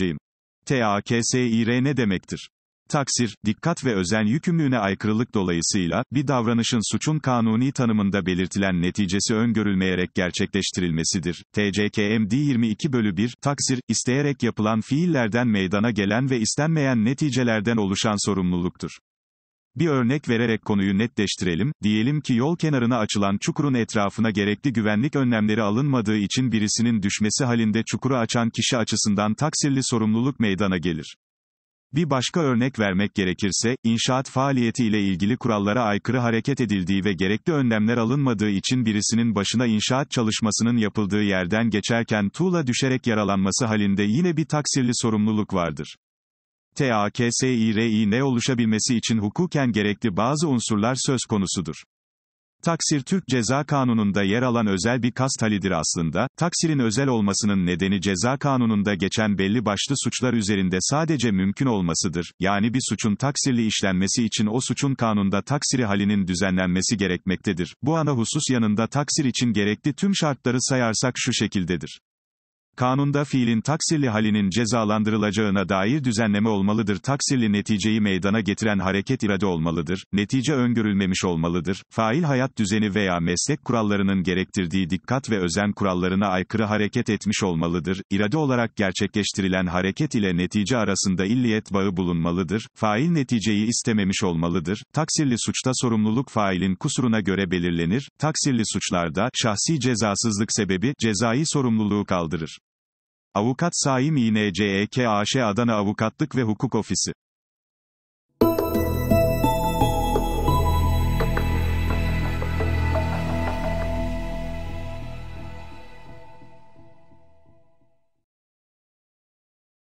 vereceğim. TAKSİR ne demektir? Taksir, dikkat ve özen yükümlülüğüne aykırılık dolayısıyla, bir davranışın suçun kanuni tanımında belirtilen neticesi öngörülmeyerek gerçekleştirilmesidir. TCKM D 22 bölü 1, taksir, isteyerek yapılan fiillerden meydana gelen ve istenmeyen neticelerden oluşan sorumluluktur. Bir örnek vererek konuyu netleştirelim, diyelim ki yol kenarına açılan çukurun etrafına gerekli güvenlik önlemleri alınmadığı için birisinin düşmesi halinde çukuru açan kişi açısından taksirli sorumluluk meydana gelir. Bir başka örnek vermek gerekirse, inşaat faaliyeti ile ilgili kurallara aykırı hareket edildiği ve gerekli önlemler alınmadığı için birisinin başına inşaat çalışmasının yapıldığı yerden geçerken tuğla düşerek yaralanması halinde yine bir taksirli sorumluluk vardır. TAKSİRİ oluşabilmesi için hukuken gerekli bazı unsurlar söz konusudur. Taksir Türk Ceza Kanunu'nda yer alan özel bir kast halidir aslında. Taksirin özel olmasının nedeni ceza kanununda geçen belli başlı suçlar üzerinde sadece mümkün olmasıdır. Yani bir suçun taksirli işlenmesi için o suçun kanunda taksiri halinin düzenlenmesi gerekmektedir. Bu ana husus yanında taksir için gerekli tüm şartları sayarsak şu şekildedir. Kanunda fiilin taksirli halinin cezalandırılacağına dair düzenleme olmalıdır. Taksirli neticeyi meydana getiren hareket irade olmalıdır. Netice öngörülmemiş olmalıdır. Fail hayat düzeni veya meslek kurallarının gerektirdiği dikkat ve özen kurallarına aykırı hareket etmiş olmalıdır. İrade olarak gerçekleştirilen hareket ile netice arasında illiyet bağı bulunmalıdır. Fail neticeyi istememiş olmalıdır. Taksirli suçta sorumluluk failin kusuruna göre belirlenir. Taksirli suçlarda şahsi cezasızlık sebebi cezai sorumluluğu kaldırır. Avukat Saim İNCEKAŞ Adana Avukatlık ve Hukuk Ofisi